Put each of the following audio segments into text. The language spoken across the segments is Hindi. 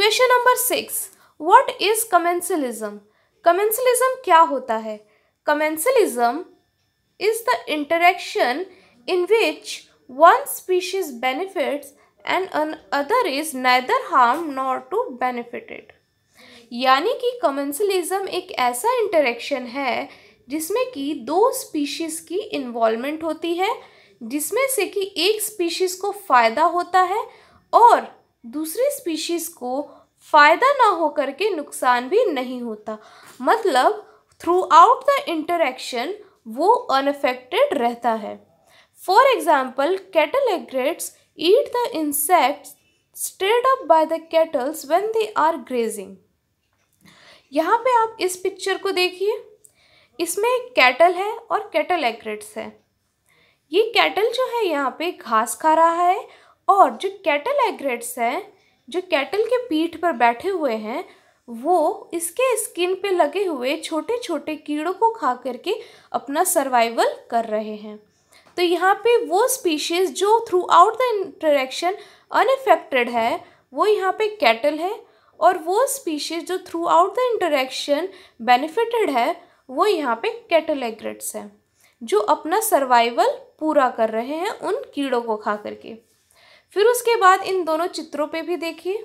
question number six what is commensalism commensalism क्या होता है commensalism is the interaction in which one species benefits and another is neither harm nor to benefited यानी कि कमेंसलिज्म एक ऐसा इंटरेक्शन है जिसमें कि दो स्पीशीज़ की इन्वॉलमेंट होती है जिसमें से कि एक स्पीशीज़ को फ़ायदा होता है और दूसरे स्पीशीज़ को फ़ायदा ना हो करके नुकसान भी नहीं होता मतलब थ्रू आउट द इंटरेक्शन वो अनफेक्टेड रहता है for example cattle egrets eat the insects stirred up by the cattles when they are grazing यहाँ पे आप इस पिक्चर को देखिए इसमें एक कैटल है और कैटल एग्रेट्स है ये कैटल जो है यहाँ पे घास खा रहा है और जो कैटल एग्रेट्स हैं जो कैटल के पीठ पर बैठे हुए हैं वो इसके स्किन पे लगे हुए छोटे छोटे कीड़ों को खा करके अपना सर्वाइवल कर रहे हैं तो यहाँ पे वो स्पीशीज़ जो throughout the interaction unaffected है वो यहाँ पे कैटल है और वो स्पीशीज़ जो throughout the interaction benefited है वो यहाँ पे कैटल एग्रेट्स हैं जो अपना सर्वाइवल पूरा कर रहे हैं उन कीड़ों को खा करके फिर उसके बाद इन दोनों चित्रों पे भी देखिए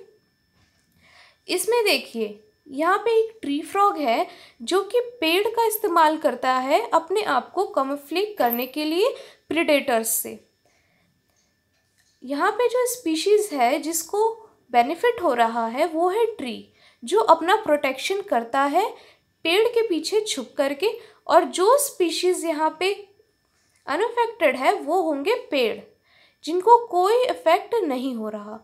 इसमें देखिए यहाँ पे एक ट्री फ्रॉग है जो कि पेड़ का इस्तेमाल करता है अपने आप को कमफ्लिक करने के लिए प्रिडेटर्स से यहाँ पे जो स्पीशीज़ है जिसको बेनिफिट हो रहा है वो है ट्री जो अपना प्रोटेक्शन करता है पेड़ के पीछे छुप करके और जो स्पीशीज़ यहाँ पे अनफेक्टेड है वो होंगे पेड़ जिनको कोई इफ़ेक्ट नहीं हो रहा